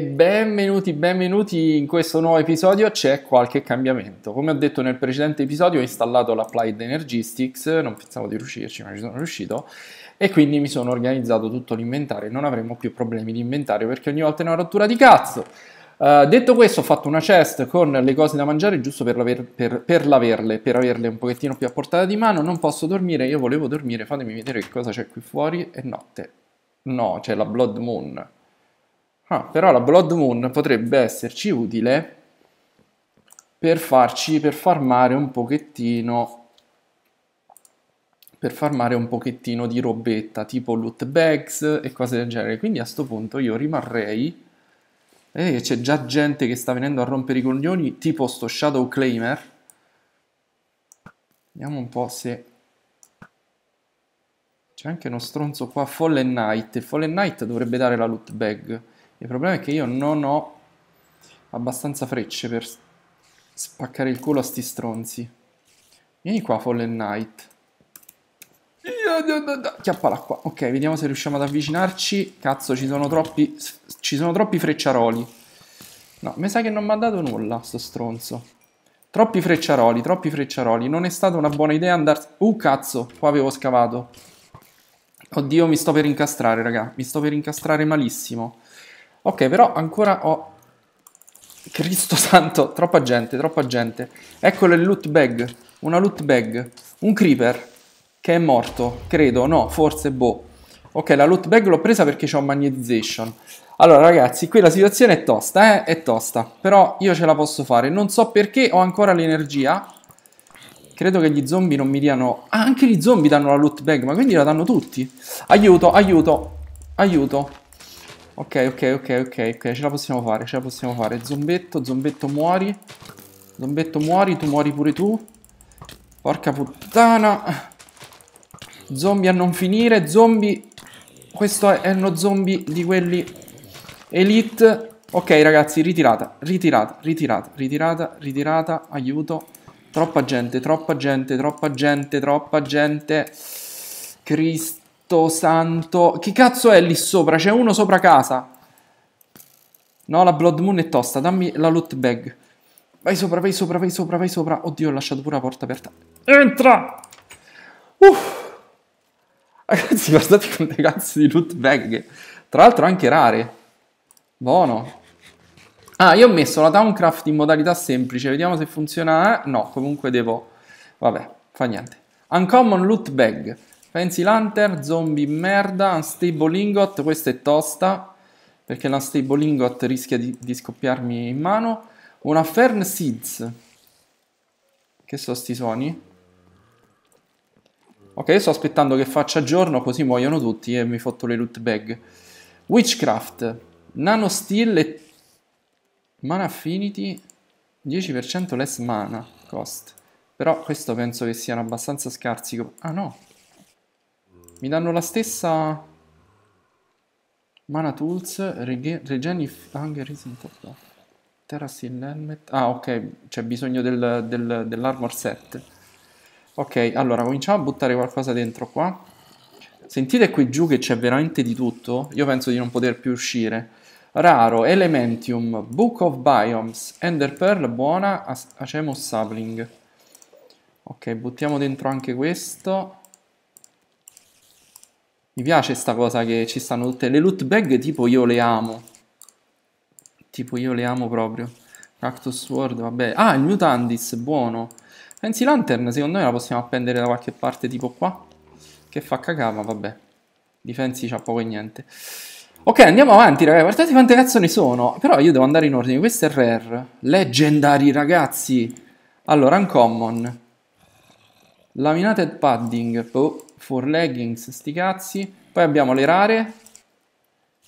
benvenuti, benvenuti in questo nuovo episodio. C'è qualche cambiamento. Come ho detto nel precedente episodio, ho installato l'Applied Energistics. Non pensavo di riuscirci, ma ci sono riuscito. E quindi mi sono organizzato tutto l'inventario. Non avremo più problemi di inventario perché ogni volta è una rottura di cazzo. Uh, detto questo, ho fatto una chest con le cose da mangiare giusto per, l'aver, per, per l'averle, per averle un pochettino più a portata di mano. Non posso dormire, io volevo dormire. Fatemi vedere che cosa c'è qui fuori. È notte. No, c'è la Blood Moon. Ah, però la Blood Moon potrebbe esserci utile per farci, per farmare un pochettino per farmare un pochettino di robetta, tipo loot bags e cose del genere. Quindi a questo punto io rimarrei... Vedete eh, che c'è già gente che sta venendo a rompere i coglioni, tipo sto Shadow Claimer. Vediamo un po' se... C'è anche uno stronzo qua, Fallen Knight. Fallen Knight dovrebbe dare la loot bag. Il problema è che io non ho abbastanza frecce per spaccare il culo a sti stronzi. Vieni qua, Fallen Knight. Chiappala qua. Ok, vediamo se riusciamo ad avvicinarci. Cazzo, ci sono troppi, ci sono troppi frecciaroli. No, mi sa che non mi ha dato nulla, sto stronzo. Troppi frecciaroli, troppi frecciaroli. Non è stata una buona idea andare... Uh, cazzo, qua avevo scavato. Oddio, mi sto per incastrare, raga. Mi sto per incastrare malissimo. Ok, però ancora ho... Cristo santo, troppa gente, troppa gente. Eccolo il loot bag, una loot bag, un creeper che è morto, credo, no, forse, boh. Ok, la loot bag l'ho presa perché ho magnetization. Allora ragazzi, qui la situazione è tosta, eh? È tosta, però io ce la posso fare. Non so perché ho ancora l'energia. Credo che gli zombie non mi diano... Ah, anche gli zombie danno la loot bag, ma quindi la danno tutti. Aiuto, aiuto, aiuto. Ok, ok, ok, ok, ok, ce la possiamo fare, ce la possiamo fare. Zombetto, zombetto muori. Zombetto muori, tu muori pure tu. Porca puttana. Zombie a non finire, zombie. Questo è uno zombie di quelli elite. Ok ragazzi, ritirata, ritirata, ritirata, ritirata, ritirata, aiuto. Troppa gente, troppa gente, troppa gente, troppa gente. Cristo santo. Chi cazzo è lì sopra? C'è uno sopra casa. No, la Blood Moon è tosta. Dammi la loot bag. Vai sopra, vai sopra, vai sopra, vai sopra. Oddio, ho lasciato pure la porta aperta. Entra! Uff! Ragazzi, guardate quante cazzo di loot bag. Tra l'altro anche rare. Buono. Ah, io ho messo la Towncraft in modalità semplice. Vediamo se funziona. No, comunque devo... Vabbè, fa niente. Uncommon loot bag. Fancy Lantern, Zombie Merda, Unstable Ingot, questa è tosta perché l'Unstable Ingot rischia di, di scoppiarmi in mano. Una Fern Seeds. Che sono sti suoni? Ok, io sto aspettando che faccia giorno così muoiono tutti e mi fotto le loot bag. Witchcraft, Nano Steel e Mana Affinity, 10% less mana cost. Però questo penso che siano abbastanza scarsi. Ah no, mi danno la stessa... Mana Tools, Regeni Hunger is important. Terra Steel Helmet. Ah, ok, c'è bisogno del, del, dell'armor set. Ok, allora cominciamo a buttare qualcosa dentro qua. Sentite qui giù che c'è veramente di tutto. Io penso di non poter più uscire. Raro, Elementium, Book of Biomes, Ender Pearl, buona, Acemos Sapling. Ok, buttiamo dentro anche questo. Mi piace sta cosa che ci stanno tutte le loot bag, tipo io le amo. Tipo io le amo proprio. Cactus Sword, vabbè. Ah, il Mutandis, buono. Fancy Lantern, secondo me la possiamo appendere da qualche parte tipo qua. Che fa cagà, ma vabbè. Difensi c'ha poco e niente. Ok, andiamo avanti, ragazzi. Guardate quante cazzo ne sono. Però io devo andare in ordine. Questo è rare. Legendary, ragazzi. Allora, uncommon. Laminated padding. Oh for leggings, sti cazzi. Poi abbiamo le rare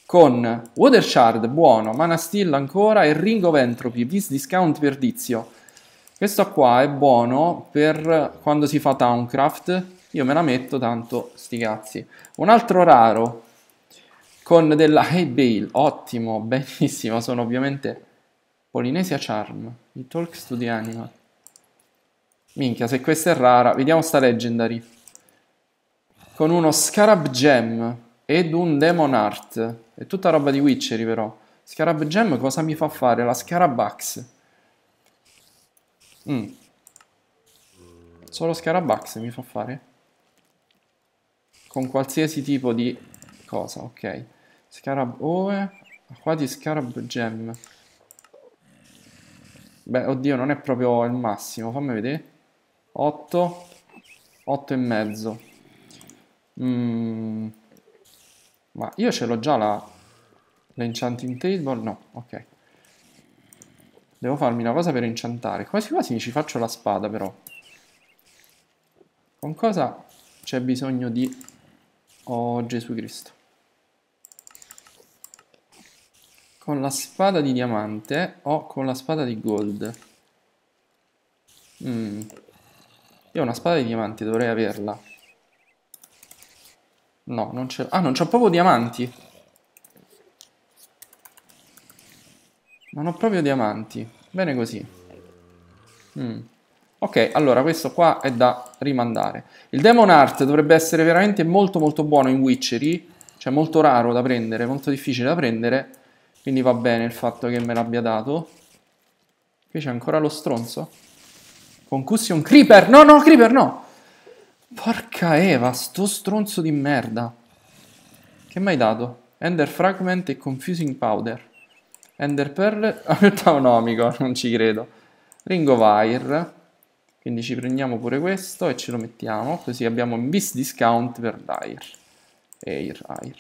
con Water Shard, buono, Mana Steel ancora e Ring of Entropy, Vis Discount Verdizio. Questo qua è buono per quando si fa Towncraft, io me la metto tanto sti cazzi. Un altro raro con della Hay Bale, ottimo, benissimo, sono ovviamente Polinesia Charm, i Talks to the Animal. Minchia, se questa è rara, vediamo sta Legendary con uno Scarab Gem ed un Demon Art. È tutta roba di Witchery però. Scarab Gem cosa mi fa fare? La Scarabax. Mm. Solo Scarabax mi fa fare? Con qualsiasi tipo di cosa, ok. Scarab Oe, oh, eh. qua di Scarab Gem. Beh, oddio, non è proprio il massimo, fammi vedere. 8, 8 e mezzo. Mm. Ma io ce l'ho già la... L'enchanting table? No, ok. Devo farmi una cosa per enchantare. Quasi quasi ci faccio la spada però. Con cosa c'è bisogno di... Oh Gesù Cristo. Con la spada di diamante o con la spada di gold? Mm. Io ho una spada di diamante dovrei averla. No, non c'è... Ah, non c'ho proprio diamanti. Non ho proprio diamanti. Bene così. Mm. Ok, allora questo qua è da rimandare. Il Demon Art dovrebbe essere veramente molto molto buono in Witchery. Cioè molto raro da prendere, molto difficile da prendere. Quindi va bene il fatto che me l'abbia dato. Qui c'è ancora lo stronzo. Concussion Creeper! No, no, Creeper no! Porca Eva, sto stronzo di merda. Che mi hai dato? Ender Fragment e Confusing Powder. Ender Pearl... Ah, un amico, non ci credo. Ringo Wire. Quindi ci prendiamo pure questo e ce lo mettiamo. Così abbiamo un bis discount per l'Air. Air, Air.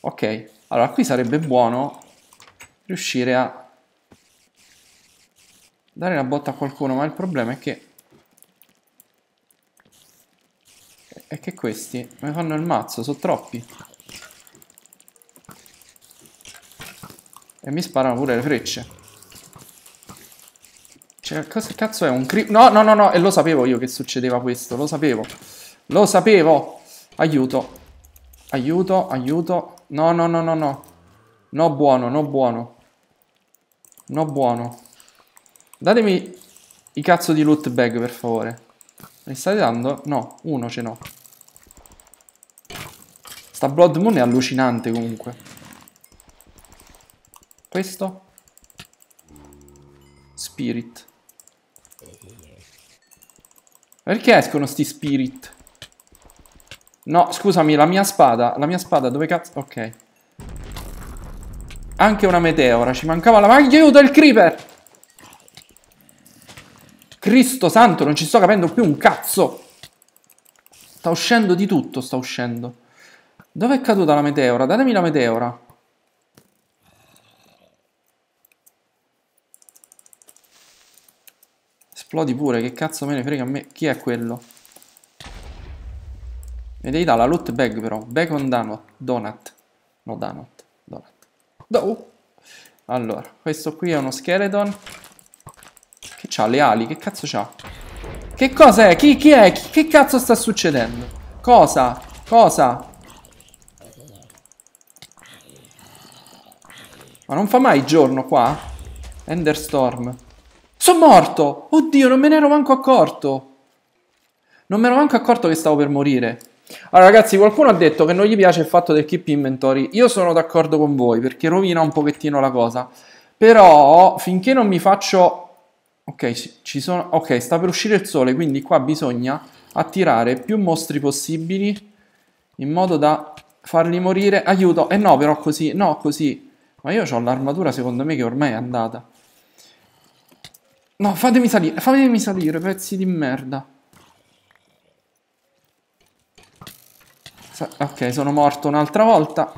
Ok, allora qui sarebbe buono riuscire a dare una botta a qualcuno, ma il problema è che E che questi? Mi fanno il mazzo, sono troppi. E mi sparano pure le frecce. Cioè, cosa cazzo è? Un creep? No, no, no, no, e lo sapevo io che succedeva questo, lo sapevo. Lo sapevo! Aiuto. Aiuto, aiuto. No, no, no, no, no. No buono, no buono. No buono. Datemi i cazzo di loot bag, per favore. Me ne state dando? No, uno ce n'ho. Sta Blood Moon è allucinante comunque. Questo? Spirit. Perché escono sti spirit? No, scusami, la mia spada. La mia spada, dove cazzo... Ok. Anche una meteora, ci mancava la... Ma aiuto il creeper! Cristo santo, non ci sto capendo più un cazzo! Sta uscendo di tutto, sta uscendo. Dove è caduta la meteora? Datemi la meteora. Esplodi pure, che cazzo me ne frega a me. Chi è quello? Mi devi dare la loot bag però. Bacon donut. Donut. No, donut. Donut. Do oh. Allora, questo qui è uno skeleton. Che c'ha? Le ali? Che cazzo c'ha? Che cosa è? Chi, chi è? Chi, che cazzo sta succedendo? Cosa? Cosa? Ma non fa mai giorno qua? Enderstorm. Sono morto! Oddio, non me ne ero manco accorto! Non me ne ero manco accorto che stavo per morire. Allora ragazzi, qualcuno ha detto che non gli piace il fatto del keep inventory. Io sono d'accordo con voi, perché rovina un pochettino la cosa. Però, finché non mi faccio... Ok, ci sono... Ok, sta per uscire il sole, quindi qua bisogna attirare più mostri possibili in modo da farli morire. Aiuto! eh no, però così, no, così. Ma io ho l'armatura secondo me che ormai è andata. No, fatemi salire, fatemi salire, pezzi di merda. ok, sono morto un'altra volta.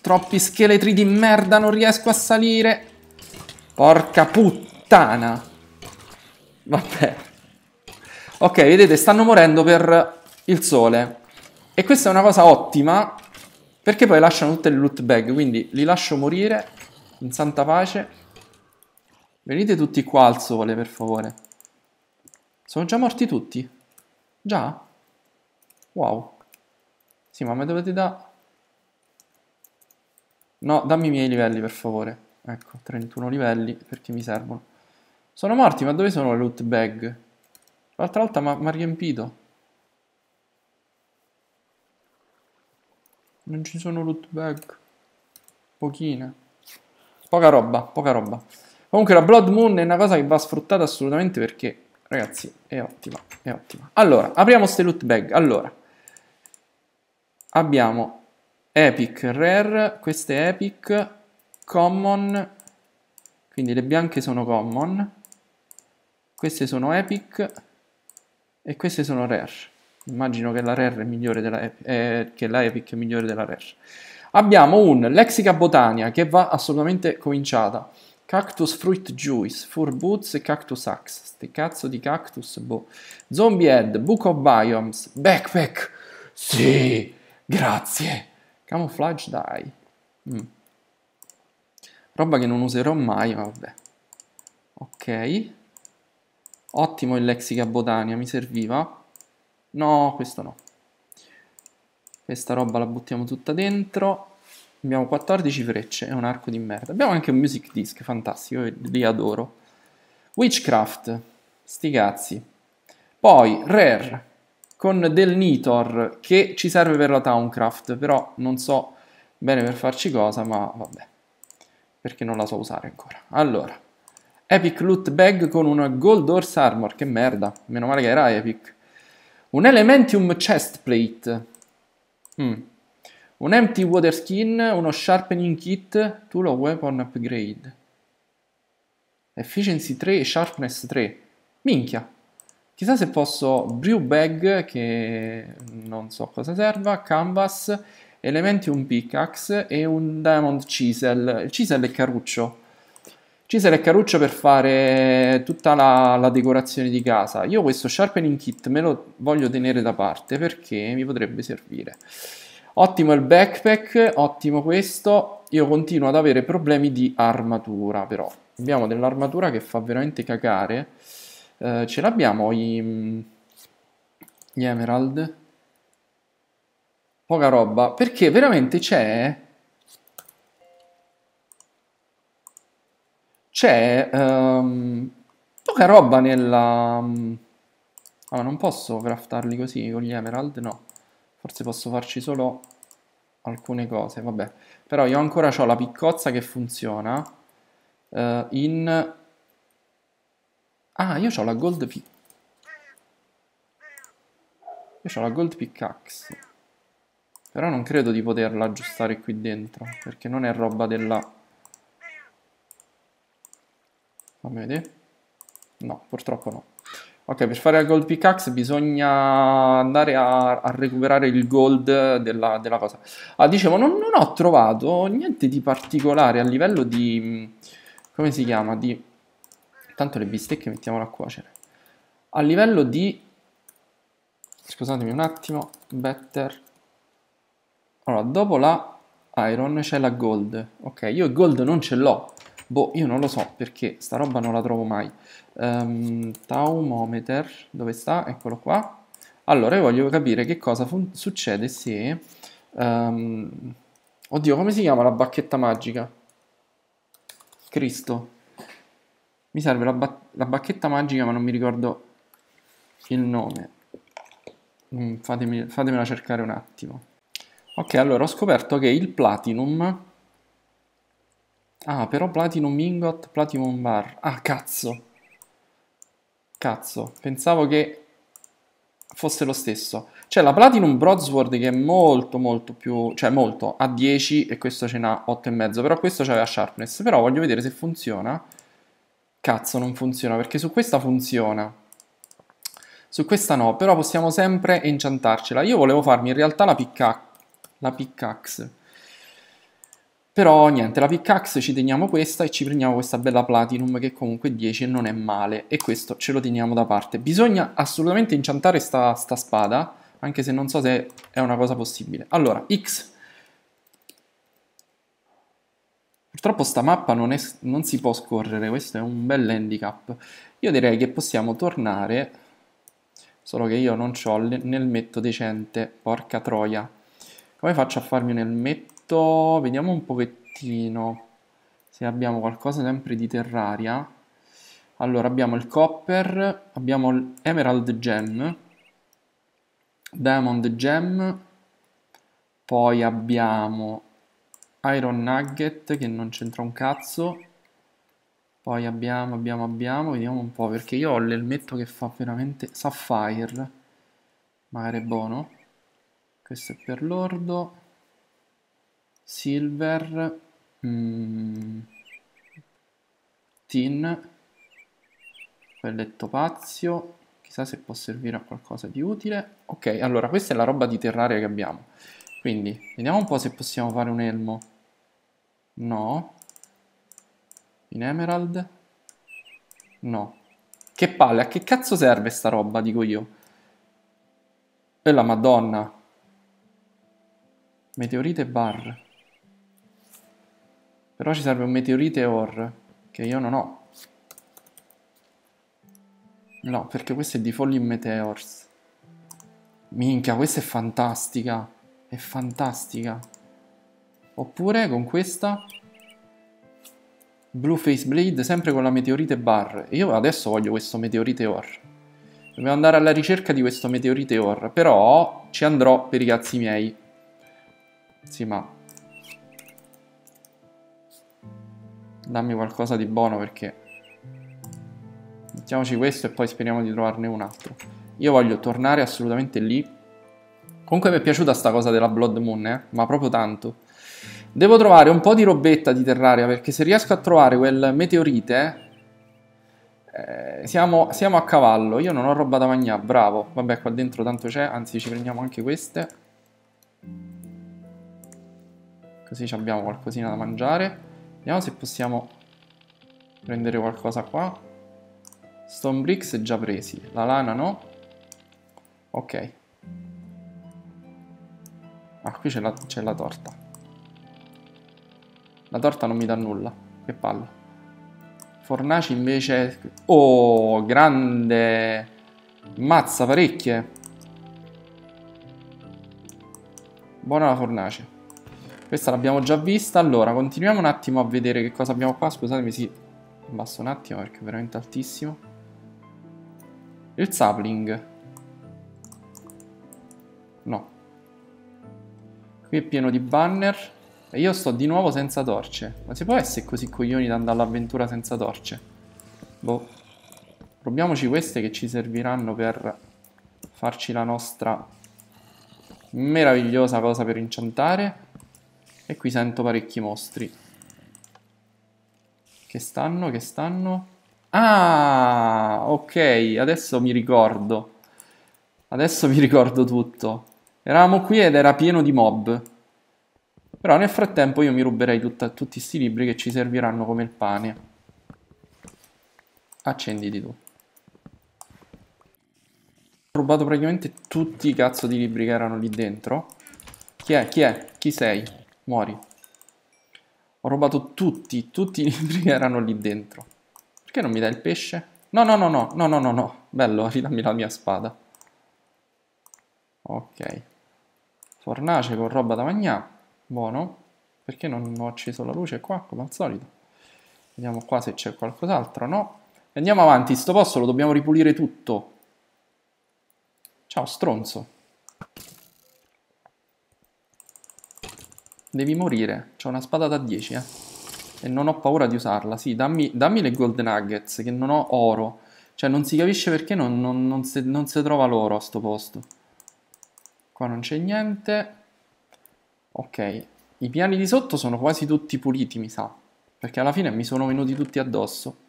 Troppi scheletri di merda, non riesco a salire. Porca puttana. Vabbè. Ok, vedete, stanno morendo per il sole. E questa è una cosa ottima perché poi lasciano tutte le loot bag, quindi li lascio morire in santa pace. Venite tutti qua al sole, per favore. Sono già morti tutti? Già? Wow. Sì, ma mi dovete dare... No, dammi i miei livelli, per favore. Ecco, 31 livelli, perché mi servono. Sono morti, ma dove sono le loot bag? L'altra volta mi ha riempito. Non ci sono loot bag. Pochine. Poca roba, poca roba. Comunque la Blood Moon è una cosa che va sfruttata assolutamente perché, ragazzi, è ottima, è ottima. Allora, apriamo queste loot bag. Allora, abbiamo Epic, Rare, queste Epic, Common, quindi le bianche sono Common, queste sono Epic e queste sono Rare immagino che la RER è migliore della, eh, che la EPIC è migliore della RER. Abbiamo un Lexica Botania che va assolutamente cominciata. Cactus Fruit Juice, Fur Boots e Cactus Axe. Ste cazzo di cactus, boh. Zombie Head, Book of Biomes, Backpack. Sì, grazie. Camouflage Dye. Mm. Roba che non userò mai, vabbè. Ok. Ottimo il Lexica Botania, mi serviva. No, questo no. Questa roba la buttiamo tutta dentro. Abbiamo 14 frecce, è un arco di merda. Abbiamo anche un music disc, fantastico, li adoro. Witchcraft, sti cazzi. Poi, Rare, con del Nitor, che ci serve per la Towncraft, però non so bene per farci cosa, ma vabbè. Perché non la so usare ancora. Allora, Epic Loot Bag con una Gold Horse Armor, che merda. Meno male che era Epic. Un Elementium Chest Plate. Mm. Un Empty Water Skin, uno Sharpening Kit, Tool of Weapon Upgrade. Efficiency 3 e Sharpness 3. Minchia. Chissà se posso Brew Bag, che non so cosa serva, Canvas, Elementium Pickaxe e un Diamond Chisel. Il Chisel è caruccio. Cisela e Caruccio per fare tutta la, la, decorazione di casa. Io questo sharpening kit me lo voglio tenere da parte perché mi potrebbe servire. Ottimo il backpack, ottimo questo. Io continuo ad avere problemi di armatura però. Abbiamo dell'armatura che fa veramente cagare. Eh, ce l'abbiamo gli, gli emerald? Poca roba, perché veramente c'è C'è ehm, poca roba nella... Mm, allora, non posso craftarli così con gli emerald, no. Forse posso farci solo alcune cose, vabbè. Però io ancora ho la piccozza che funziona eh, in... Ah, io ho la gold pick. Io ho la gold pickaxe. Però non credo di poterla aggiustare qui dentro, perché non è roba della lo oh, vedi? No, purtroppo no. Ok, per fare la gold pickaxe bisogna andare a, a recuperare il gold della, della cosa. Ah, dicevo, non, non, ho trovato niente di particolare a livello di... Mm, come si chiama? Di... Tanto le bistecche mettiamole a cuocere. A livello di... Scusatemi un attimo. Better. Allora, dopo la iron c'è la gold. Ok, io gold non ce l'ho. Boh, io non lo so perché sta roba non la trovo mai. Um, taumometer, dove sta? Eccolo qua. Allora, io voglio capire che cosa succede se... Um, oddio, come si chiama la bacchetta magica? Cristo. Mi serve la, ba la bacchetta magica ma non mi ricordo il nome. Mm, fatemi, fatemela cercare un attimo. Ok, allora ho scoperto che il Platinum Ah, però Platinum Ingot, Platinum Bar. Ah, cazzo. Cazzo, pensavo che fosse lo stesso. C'è cioè, la Platinum Broadsword che è molto molto più... Cioè molto, ha 10 e questo ce n'ha 8,5. Però questo c'aveva sharpness. Però voglio vedere se funziona. Cazzo, non funziona, perché su questa funziona. Su questa no, però possiamo sempre enchantarcela. Io volevo farmi in realtà la pickaxe. La pickaxe. Però niente, la pickaxe ci teniamo questa e ci prendiamo questa bella platinum che comunque 10 non è male e questo ce lo teniamo da parte. Bisogna assolutamente inciantare sta, sta spada, anche se non so se è una cosa possibile. Allora, X. Purtroppo sta mappa non, è, non si può scorrere, questo è un bel handicap. Io direi che possiamo tornare, solo che io non ho l'elmetto decente, porca troia. Come faccio a farmi un elmetto? fatto, vediamo un pochettino se abbiamo qualcosa sempre di Terraria. Allora, abbiamo il Copper, abbiamo l'Emerald Gem, Diamond Gem, poi abbiamo Iron Nugget che non c'entra un cazzo, poi abbiamo, abbiamo, abbiamo, vediamo un po', perché io ho l'elmetto che fa veramente Sapphire, magari è buono, questo è per l'ordo, silver, mm, tin, quello topazio, chissà se può servire a qualcosa di utile. Ok, allora questa è la roba di terraria che abbiamo. Quindi, vediamo un po' se possiamo fare un elmo. No. In emerald? No. Che palle, a che cazzo serve sta roba, dico io? E la madonna. Meteorite bar. Però ci serve un meteorite ore che io non ho. No, perché questo è di Falling Meteors. Minchia, questa è fantastica. È fantastica. Oppure con questa... Blue Face Blade, sempre con la meteorite bar. Io adesso voglio questo meteorite ore Dobbiamo andare alla ricerca di questo meteorite ore Però ci andrò per i cazzi miei. Sì, ma dammi qualcosa di buono perché mettiamoci questo e poi speriamo di trovarne un altro io voglio tornare assolutamente lì comunque mi è piaciuta sta cosa della Blood Moon eh? ma proprio tanto devo trovare un po' di robetta di Terraria perché se riesco a trovare quel meteorite eh, siamo, siamo, a cavallo io non ho roba da mangiare bravo vabbè qua dentro tanto c'è anzi ci prendiamo anche queste così abbiamo qualcosina da mangiare Vediamo se possiamo prendere qualcosa qua. Stone bricks già presi, la lana no. Ok. Ah, qui c'è la, la, torta. La torta non mi dà nulla, che palla. Fornaci invece... Oh, grande! Mazza parecchie! Buona la fornace. Questa l'abbiamo già vista. Allora, continuiamo un attimo a vedere che cosa abbiamo qua. Scusatemi, si abbasso un attimo perché è veramente altissimo. Il sapling. No. Qui è pieno di banner. E io sto di nuovo senza torce. Ma si può essere così coglioni da andare all'avventura senza torce? Boh. Proviamoci queste che ci serviranno per farci la nostra meravigliosa cosa per inciantare. E qui sento parecchi mostri. Che stanno, che stanno... Ah, ok, adesso mi ricordo. Adesso mi ricordo tutto. Eravamo qui ed era pieno di mob. Però nel frattempo io mi ruberei tutta, tutti questi libri che ci serviranno come il pane. Accenditi tu. Ho rubato praticamente tutti i cazzo di libri che erano lì dentro. Chi è? Chi è? Chi sei? Muori. Ho rubato tutti, tutti i libri che erano lì dentro. Perché non mi dai il pesce? No, no, no, no, no, no, no, no. Bello, ridammi la mia spada. Ok. Fornace con roba da mangiare. Buono. Perché non ho acceso la luce qua, come al solito? Vediamo qua se c'è qualcos'altro, no? Andiamo avanti, sto posto lo dobbiamo ripulire tutto. Ciao, stronzo. Devi morire. C'ho una spada da 10, eh. E non ho paura di usarla. Sì, dammi, dammi le golden nuggets, che non ho oro. Cioè, non si capisce perché non, non, non, se, non si trova l'oro a sto posto. Qua non c'è niente. Ok. I piani di sotto sono quasi tutti puliti, mi sa. Perché alla fine mi sono venuti tutti addosso.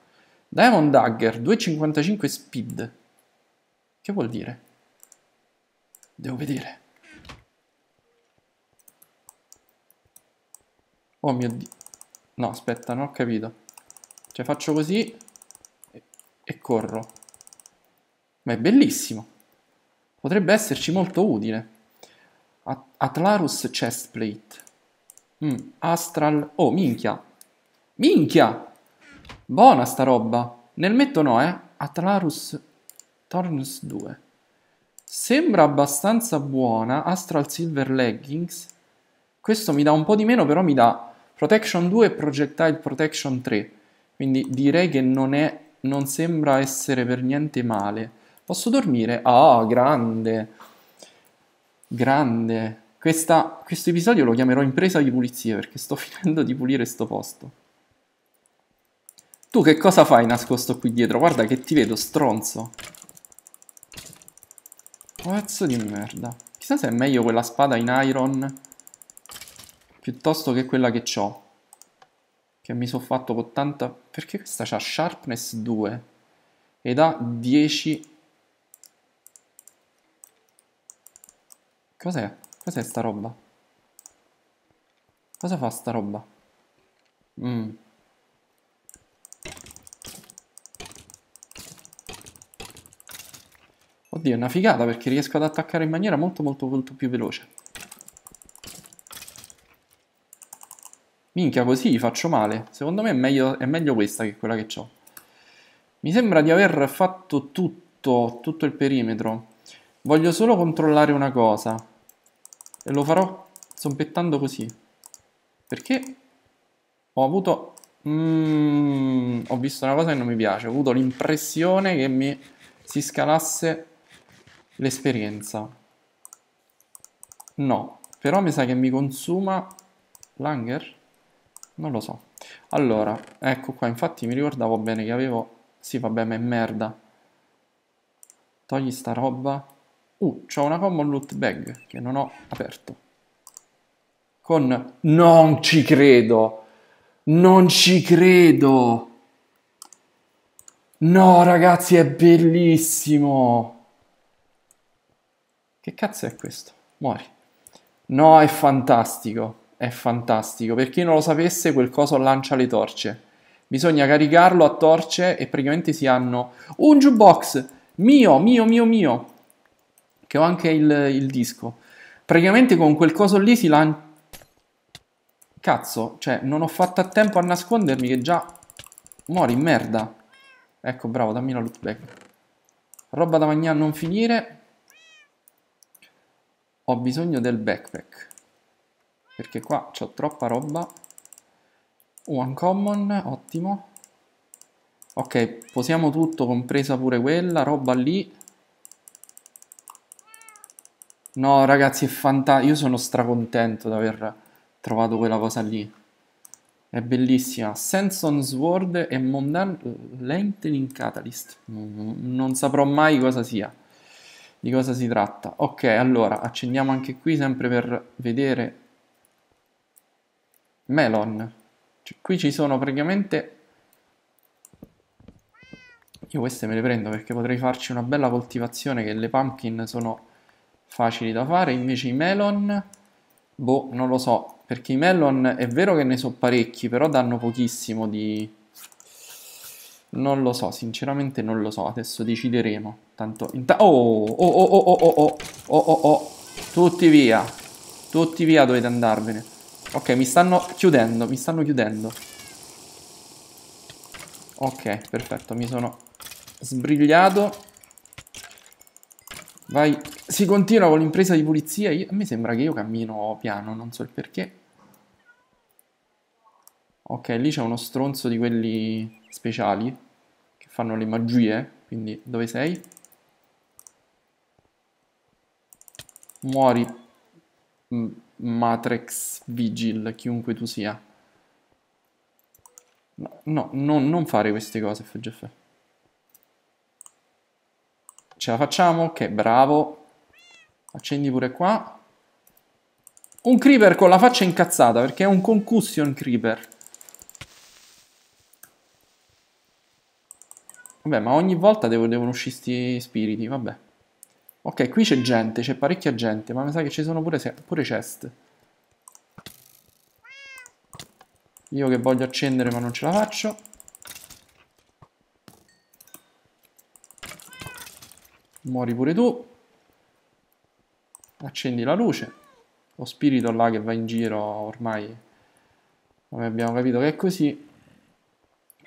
Diamond Dagger, 2,55 speed. Che vuol dire? Devo vedere. Oh mio dio. No, aspetta, non ho capito. Cioè faccio così e, e corro. Ma è bellissimo. Potrebbe esserci molto utile. At Atlarus chestplate. Mm, astral... Oh, minchia. Minchia! Buona sta roba. Nel metto no, eh. Atlarus Tornus 2. Sembra abbastanza buona. Astral Silver Leggings. Questo mi dà un po' di meno, però mi dà Protection 2 e Projectile Protection 3, quindi direi che non, è, non sembra essere per niente male. Posso dormire? Ah, grande! Grande! Questa, questo episodio lo chiamerò impresa di pulizia perché sto finendo di pulire sto posto. Tu che cosa fai nascosto qui dietro? Guarda che ti vedo, stronzo. Cazzo di merda. Chissà se è meglio quella spada in iron piuttosto che quella che ho che mi sono fatto con tanta perché questa ha sharpness 2 ed ha 10 cos'è? cos'è sta roba? cosa fa sta roba? Mm. oddio è una figata perché riesco ad attaccare in maniera molto molto molto più veloce Minchia, così gli faccio male. Secondo me è meglio, è meglio questa che quella che ho. Mi sembra di aver fatto tutto, tutto il perimetro. Voglio solo controllare una cosa. E lo farò zompettando così. Perché ho avuto... Mm, ho visto una cosa che non mi piace. Ho avuto l'impressione che mi si scalasse l'esperienza. No. Però mi sa che mi consuma... Langer? Non lo so. Allora, ecco qua, infatti mi ricordavo bene che avevo... Sì, vabbè, ma è merda. Togli sta roba. Uh, c'ho una common loot bag che non ho aperto. Con... Non ci credo! Non ci credo! No, ragazzi, è bellissimo! Che cazzo è questo? Muori. No, è fantastico. È fantastico. Per chi non lo sapesse, quel coso lancia le torce. Bisogna caricarlo a torce e praticamente si hanno un jukebox mio, mio, mio, mio, che ho anche il, il disco. Praticamente con quel coso lì si lancia... Cazzo, cioè non ho fatto a tempo a nascondermi che già muori, merda. Ecco, bravo, dammi la loot bag. Roba da mangiare a non finire. Ho bisogno del backpack perché qua ho troppa roba. One common, ottimo. Ok, posiamo tutto, compresa pure quella, roba lì. No, ragazzi, è fantastico. Io sono stracontento di aver trovato quella cosa lì. È bellissima. Sanson Sword e Mondan Lengthening Catalyst. Non saprò mai cosa sia. Di cosa si tratta. Ok, allora, accendiamo anche qui sempre per vedere melon. Cioè, qui ci sono praticamente... Io queste me le prendo perché potrei farci una bella coltivazione che le pumpkin sono facili da fare, invece i melon... Boh, non lo so, perché i melon è vero che ne so parecchi, però danno pochissimo di... Non lo so, sinceramente non lo so, adesso decideremo. Tanto... Inta oh, oh, oh, oh, oh, oh, oh, oh, oh, oh. tutti via, tutti via dovete andarvene. Ok, mi stanno chiudendo, mi stanno chiudendo. Ok, perfetto, mi sono sbrigliato. Vai, si continua con l'impresa di pulizia. Io, a me sembra che io cammino piano, non so il perché. Ok, lì c'è uno stronzo di quelli speciali che fanno le magie, quindi dove sei? Muori. Mm. Matrix Vigil, chiunque tu sia. No, no non, non fare queste cose, FGF. Ce la facciamo? Ok, bravo. Accendi pure qua. Un creeper con la faccia incazzata, perché è un concussion creeper. Vabbè, ma ogni volta devo, devono uscire sti spiriti, vabbè. Ok, qui c'è gente, c'è parecchia gente, ma mi sa che ci sono pure, pure chest. Io che voglio accendere ma non ce la faccio. Muori pure tu. Accendi la luce. Lo spirito là che va in giro ormai. Come abbiamo capito che è così.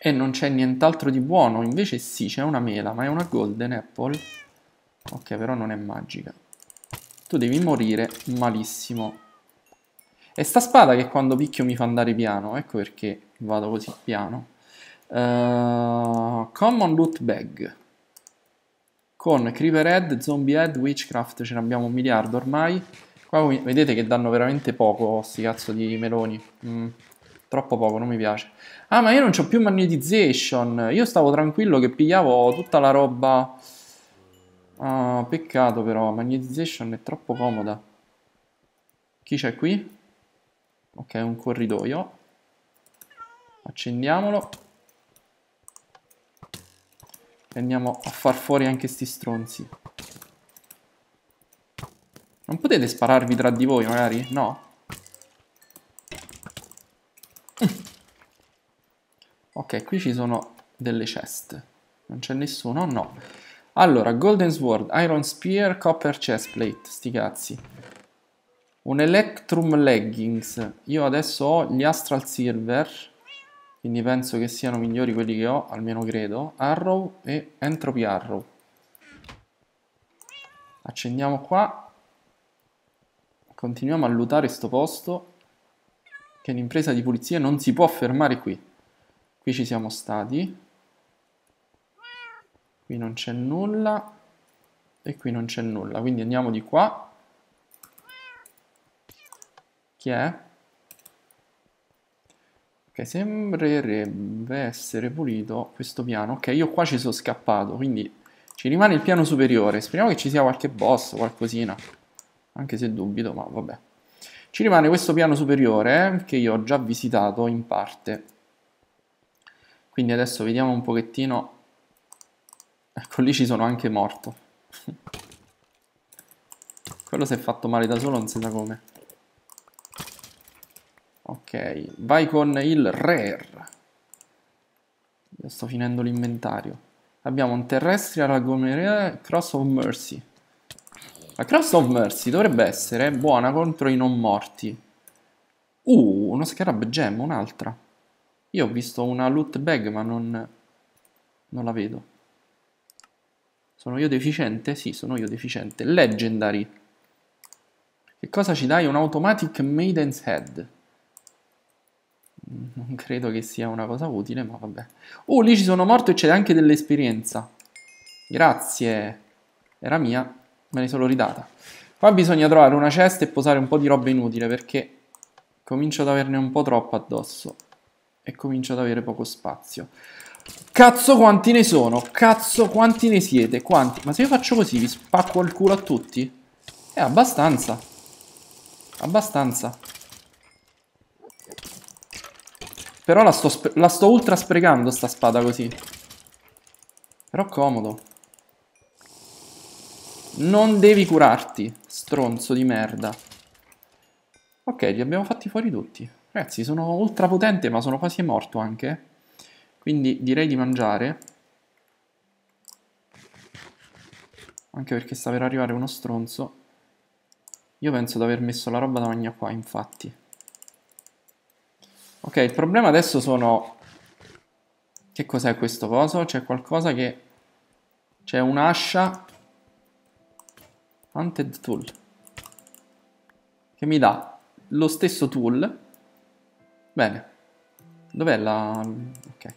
E non c'è nient'altro di buono. Invece sì, c'è una mela, ma è una golden apple. Ok, però non è magica. Tu devi morire malissimo. E sta spada che quando picchio mi fa andare piano, ecco perché vado così piano. Uh, common loot bag. Con creeper head, zombie head, witchcraft, ce n'abbiamo un miliardo ormai. Qua vedete che danno veramente poco sti cazzo di meloni. Mm, troppo poco, non mi piace. Ah, ma io non ho più magnetization. Io stavo tranquillo che pigliavo tutta la roba... Ah, peccato però, magnetization è troppo comoda. Chi c'è qui? Ok, un corridoio. Accendiamolo. E andiamo a far fuori anche sti stronzi. Non potete spararvi tra di voi, magari? No? Ok, qui ci sono delle ceste. Non c'è nessuno? No. Allora, Golden Sword, Iron Spear, Copper Chestplate, sti cazzi. Un Electrum Leggings. Io adesso ho gli Astral Silver, quindi penso che siano migliori quelli che ho, almeno credo. Arrow e Entropy Arrow. Accendiamo qua. Continuiamo a lootare sto posto, che l'impresa di pulizia non si può fermare qui. Qui ci siamo stati qui non c'è nulla e qui non c'è nulla, quindi andiamo di qua. Chi è? Ok, sembrerebbe essere pulito questo piano. Ok, io qua ci sono scappato, quindi ci rimane il piano superiore. Speriamo che ci sia qualche boss, qualcosina. Anche se dubito, ma vabbè. Ci rimane questo piano superiore eh, che io ho già visitato in parte. Quindi adesso vediamo un pochettino Ecco, lì ci sono anche morto. Quello si è fatto male da solo, non si sa come. Ok, vai con il rare. Io sto finendo l'inventario. Abbiamo un terrestre alla gomerea Cross of Mercy. La Cross of Mercy dovrebbe essere buona contro i non morti. Uh, uno scarab gem, un'altra. Io ho visto una loot bag ma non, non la vedo. Sono io deficiente? Sì, sono io deficiente. Legendary. Che cosa ci dai? Un automatic Maiden's Head. Mm, non credo che sia una cosa utile, ma vabbè. Oh, lì ci sono morto e c'è anche dell'esperienza. Grazie. Era mia, me ne sono ridata. Qua bisogna trovare una cesta e posare un po' di roba inutile, perché comincio ad averne un po' troppo addosso. E comincio ad avere poco spazio. Cazzo quanti ne sono? Cazzo quanti ne siete? Quanti? Ma se io faccio così vi spacco il culo a tutti? Eh, abbastanza. Abbastanza. Però la sto, la sto ultra sprecando sta spada così. Però comodo. Non devi curarti, stronzo di merda. Ok, li abbiamo fatti fuori tutti. Ragazzi, sono ultra potente ma sono quasi morto anche. Quindi direi di mangiare. Anche perché sta per arrivare uno stronzo. Io penso di aver messo la roba da mangiare qua, infatti. Ok, il problema adesso sono... Che cos'è questo coso? C'è qualcosa che... C'è un'ascia... Hunted Tool. Che mi dà lo stesso tool. Bene. Dov'è la... Ok.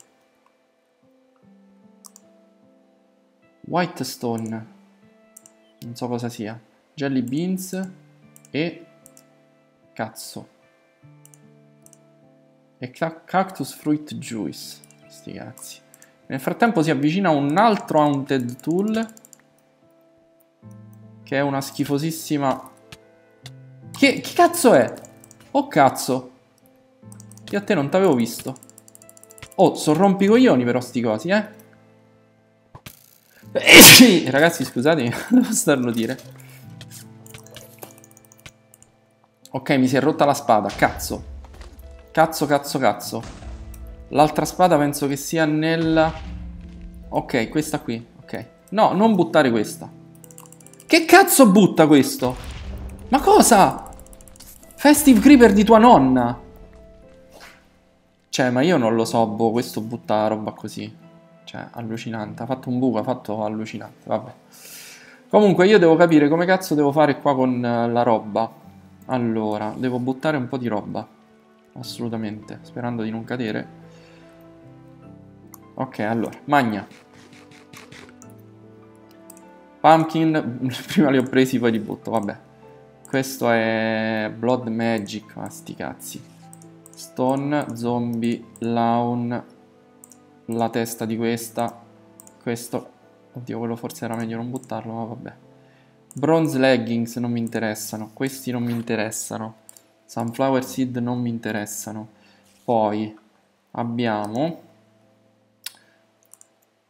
White Stone. Non so cosa sia. Jelly beans e... Cazzo. E cactus fruit juice. Sti cazzi. Nel frattempo si avvicina un altro Haunted Tool. Che è una schifosissima... Che, che cazzo è? Oh cazzo. Io a te non t'avevo visto. Oh, sono rompicoglioni però sti cosi, eh. Eh ragazzi, scusatemi, devo starlo dire. Ok, mi si è rotta la spada, cazzo. Cazzo, cazzo, cazzo. L'altra spada penso che sia nella... Ok, questa qui, ok. No, non buttare questa. Che cazzo butta questo? Ma cosa? Festive Creeper di tua nonna! Cioè, ma io non lo so, boh, questo butta roba così. Cioè, allucinante. Ha fatto un buco, ha fatto allucinante. Vabbè. Comunque, io devo capire come cazzo devo fare qua con eh, la roba. Allora, devo buttare un po' di roba. Assolutamente, sperando di non cadere. Ok, allora, magna. Pumpkin, prima li ho presi, poi li butto, vabbè. Questo è Blood Magic, ma sti cazzi. Stone, zombie, lawn, la testa di questa questo oddio quello forse era meglio non buttarlo ma vabbè bronze leggings non mi interessano questi non mi interessano sunflower seed non mi interessano poi abbiamo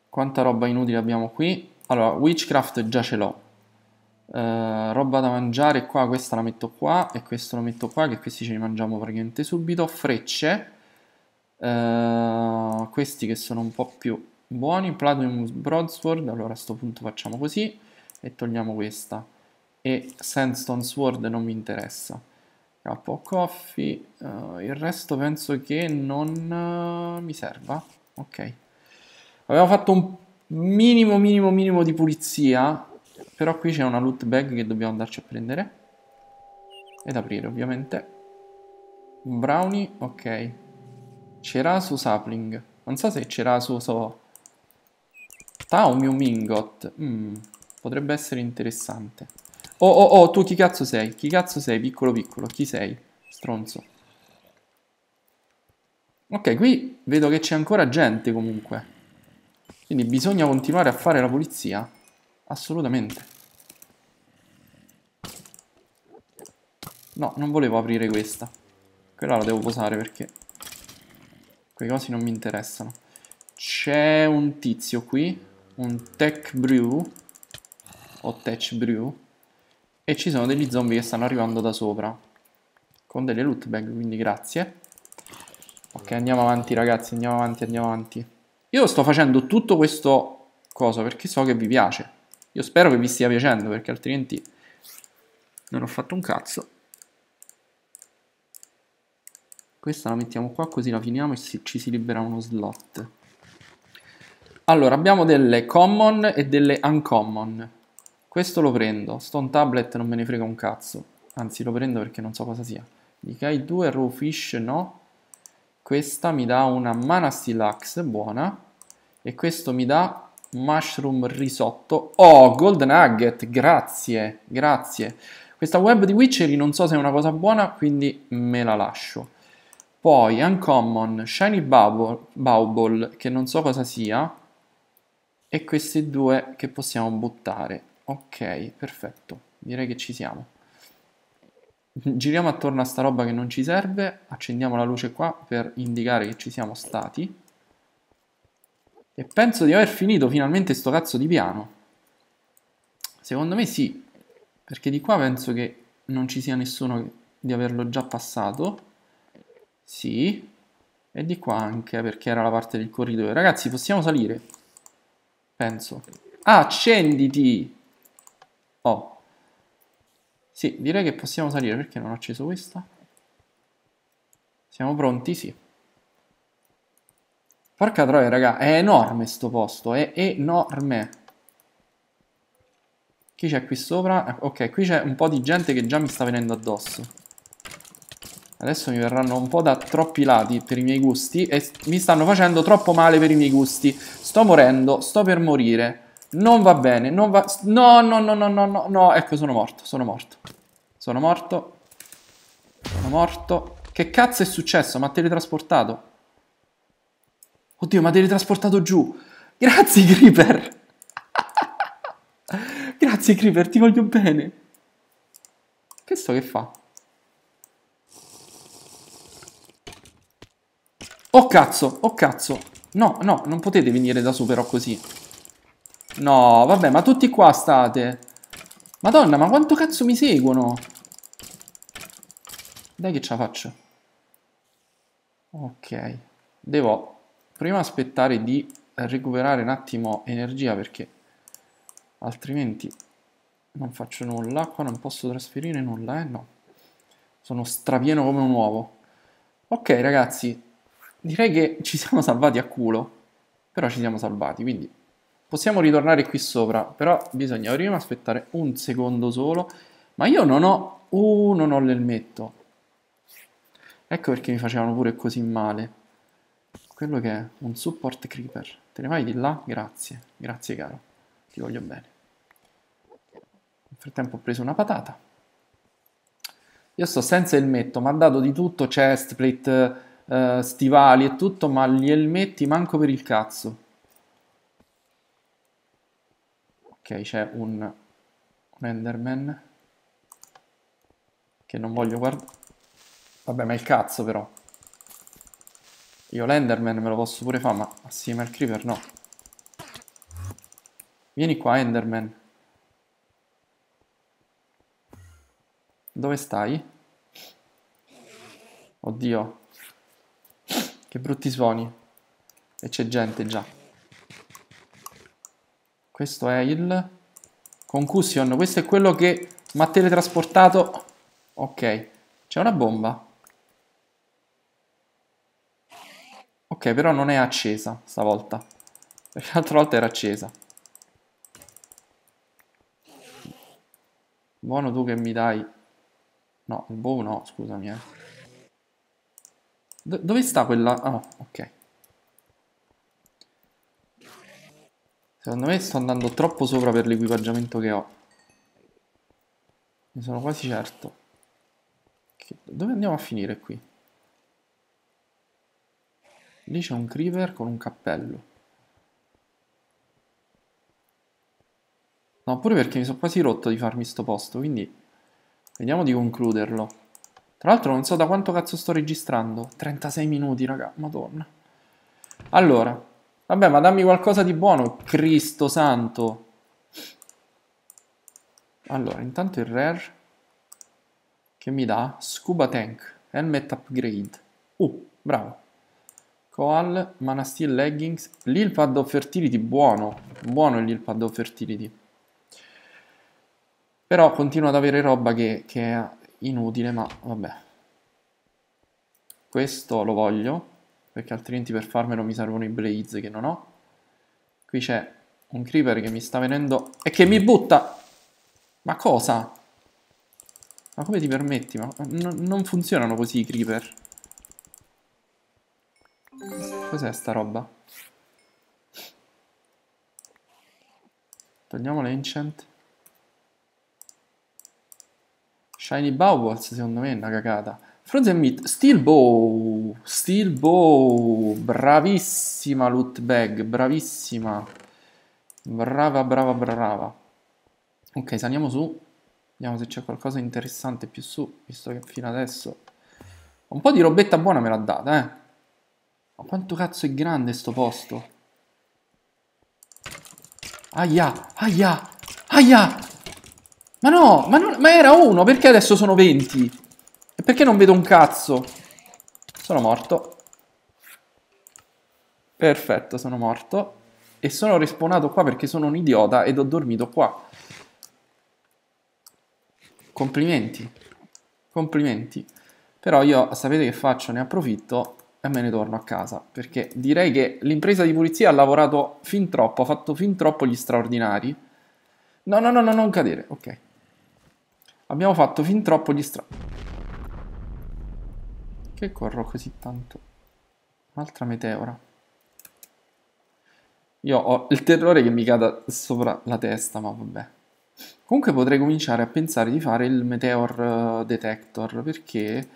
quanta roba inutile abbiamo qui allora witchcraft già ce l'ho Uh, roba da mangiare qua, questa la metto qua e questo lo metto qua che questi ce li mangiamo praticamente subito frecce eh, questi che sono un po' più buoni, Platinum Broadsword, allora a questo punto facciamo così e togliamo questa. E Sandstone Sword non mi interessa. Capo Coffee, uh, il resto penso che non uh, mi serva. Ok. Abbiamo fatto un minimo, minimo, minimo di pulizia, però qui c'è una loot bag che dobbiamo andarci a prendere. Ed aprire ovviamente. Brownie, ok. Cerasu Sapling. Non so se Cerasu so... Taumi un Mingot. Mm, potrebbe essere interessante. Oh, oh, oh, tu chi cazzo sei? Chi cazzo sei, piccolo piccolo? Chi sei? Stronzo. Ok, qui vedo che c'è ancora gente comunque. Quindi bisogna continuare a fare la pulizia. Assolutamente. No, non volevo aprire questa. Quella la devo posare perché Quei cosi non mi interessano. C'è un tizio qui, un tech brew, o tech brew, e ci sono degli zombie che stanno arrivando da sopra. Con delle loot bag, quindi grazie. Ok, andiamo avanti ragazzi, andiamo avanti, andiamo avanti. Io sto facendo tutto questo cosa perché so che vi piace. Io spero che vi stia piacendo perché altrimenti non ho fatto un cazzo. Questa la mettiamo qua così la finiamo e si, ci si libera uno slot. Allora, abbiamo delle common e delle uncommon. Questo lo prendo, Stone Tablet non me ne frega un cazzo. Anzi, lo prendo perché non so cosa sia. Nikai 2, Raw Fish no. Questa mi dà una Mana Steel Axe, buona. E questo mi dà Mushroom Risotto. Oh, golden Nugget, grazie, grazie. Questa web di Witchery non so se è una cosa buona, quindi me la lascio. Poi Uncommon, Shiny Bauble, che non so cosa sia e questi due che possiamo buttare. Ok, perfetto, direi che ci siamo. Giriamo attorno a sta roba che non ci serve, accendiamo la luce qua per indicare che ci siamo stati. E penso di aver finito finalmente sto cazzo di piano. Secondo me sì, perché di qua penso che non ci sia nessuno di averlo già passato. Sì. E di qua anche, perché era la parte del corridoio. Ragazzi, possiamo salire. Penso. Ah, accenditi! Oh. Sì, direi che possiamo salire. Perché non ho acceso questa? Siamo pronti? Sì. Porca troia, raga. È enorme sto posto. È enorme. Chi c'è qui sopra? Ok, qui c'è un po' di gente che già mi sta venendo addosso. Adesso mi verranno un po' da troppi lati per i miei gusti e mi stanno facendo troppo male per i miei gusti. Sto morendo, sto per morire. Non va bene, non va... No, no, no, no, no, no, no, ecco sono morto, sono morto. Sono morto. Sono morto. Che cazzo è successo? Mi ha teletrasportato? Oddio, mi ha teletrasportato giù. Grazie, Creeper. Grazie, Creeper, ti voglio bene. Questo che fa? Oh cazzo, oh cazzo. No, no, non potete venire da su però così. No, vabbè, ma tutti qua state. Madonna, ma quanto cazzo mi seguono? Dai che ce la faccio. Ok. Devo prima aspettare di recuperare un attimo energia perché altrimenti non faccio nulla. Qua non posso trasferire nulla, eh no. Sono strapieno come un uovo. Ok ragazzi, direi che ci siamo salvati a culo, però ci siamo salvati, quindi possiamo ritornare qui sopra, però bisogna prima aspettare un secondo solo, ma io non ho, uh, non ho l'elmetto, ecco perché mi facevano pure così male, quello che è un support creeper, te ne vai di là? Grazie, grazie caro, ti voglio bene. Nel frattempo ho preso una patata. Io sto senza elmetto, ma ha dato di tutto, chest, plate, eh, stivali e tutto, ma gli elmetti manco per il cazzo. Ok, c'è un, un Enderman che non voglio guardare. Vabbè, ma il cazzo però. Io l'Enderman me lo posso pure fare, ma assieme al Creeper no. Vieni qua, Enderman. Dove stai? Oddio. Che brutti suoni. E c'è gente già. Questo è il... Concussion. Questo è quello che mi ha teletrasportato... Ok. C'è una bomba. Ok, però non è accesa stavolta. Perché l'altra volta era accesa. Buono tu che mi dai... No, il bow no, scusami eh. Do dove sta quella? Ah, ok. Secondo me sto andando troppo sopra per l'equipaggiamento che ho. Ne sono quasi certo. Che... Dove andiamo a finire qui? Lì c'è un creeper con un cappello. No, pure perché mi sono quasi rotto di farmi sto posto, quindi vediamo di concluderlo. Tra l'altro non so da quanto cazzo sto registrando. 36 minuti, raga, madonna. Allora, vabbè, ma dammi qualcosa di buono, Cristo santo. Allora, intanto il rare che mi dà Scuba Tank, Helmet Upgrade. Uh, bravo. Koal, Mana Steel Leggings, Pad of Fertility, buono. Buono il Pad of Fertility. Però continuo ad avere roba che, che inutile, ma vabbè. Questo lo voglio, perché altrimenti per farmelo mi servono i blaze che non ho. Qui c'è un creeper che mi sta venendo e che mi butta! Ma cosa? Ma come ti permetti? Ma non funzionano così i creeper. Cos'è sta roba? Togliamo l'enchant. Shiny Bowers secondo me è una cagata. Frozen Meat, Steel Bow, Steel Bow, bravissima loot bag, bravissima, brava, brava, brava. Ok, saliamo su, vediamo se c'è qualcosa di interessante più su, visto che fino adesso un po' di robetta buona me l'ha data, eh. Ma quanto cazzo è grande sto posto. Aia, aia, aia, ma no, ma, non, ma era uno, perché adesso sono 20? E perché non vedo un cazzo? Sono morto. Perfetto, sono morto. E sono respawnato qua perché sono un idiota ed ho dormito qua. Complimenti. Complimenti. Però io, sapete che faccio? Ne approfitto e me ne torno a casa. Perché direi che l'impresa di pulizia ha lavorato fin troppo, ha fatto fin troppo gli straordinari. No, no, no, no, non cadere, ok. Abbiamo fatto fin troppo gli stra... Che corro così tanto? Un'altra meteora. Io ho il terrore che mi cada sopra la testa, ma vabbè. Comunque potrei cominciare a pensare di fare il meteor eh, detector, perché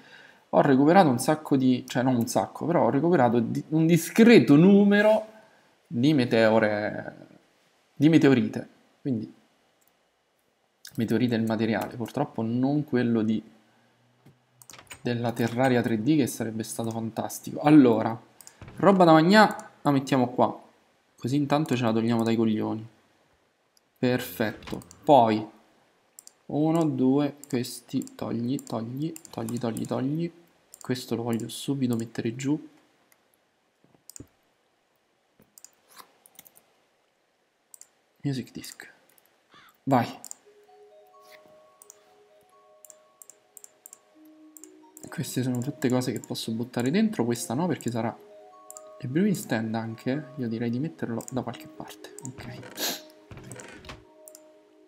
ho recuperato un sacco di... cioè non un sacco, però ho recuperato di, un discreto numero di meteore... di meteorite. Quindi meteorite del materiale, purtroppo non quello di, della Terraria 3D che sarebbe stato fantastico. Allora, roba da magnà la mettiamo qua, così intanto ce la togliamo dai coglioni. Perfetto, poi uno, due, questi togli, togli, togli, togli, togli. Questo lo voglio subito mettere giù Music disc. Vai. Queste sono tutte cose che posso buttare dentro, questa no perché sarà... il brewing stand anche, io direi di metterlo da qualche parte, ok.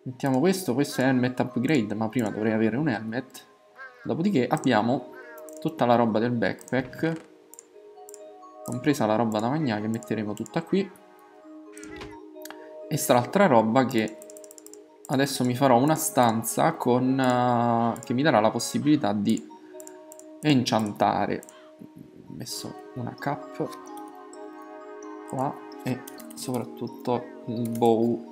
Mettiamo questo, questo è helmet upgrade, ma prima dovrei avere un helmet. Dopodiché abbiamo tutta la roba del backpack, compresa la roba da magna che metteremo tutta qui. E sta l'altra roba che adesso mi farò una stanza con, uh, che mi darà la possibilità di enchantare ho messo una cap qua e soprattutto il bow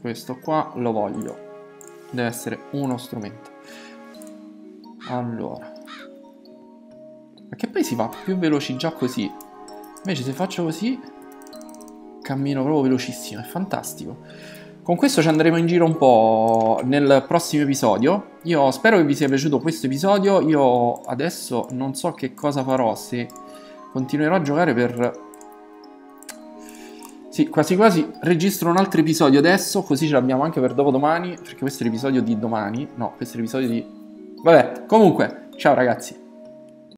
questo qua lo voglio deve essere uno strumento allora perché poi si va più veloci già così invece se faccio così cammino proprio velocissimo è fantastico con questo ci andremo in giro un po' nel prossimo episodio. Io spero che vi sia piaciuto questo episodio. Io adesso non so che cosa farò, se continuerò a giocare per... Sì, quasi quasi registro un altro episodio adesso, così ce l'abbiamo anche per dopodomani, perché questo è l'episodio di domani. No, questo è l'episodio di... Vabbè, comunque, ciao ragazzi.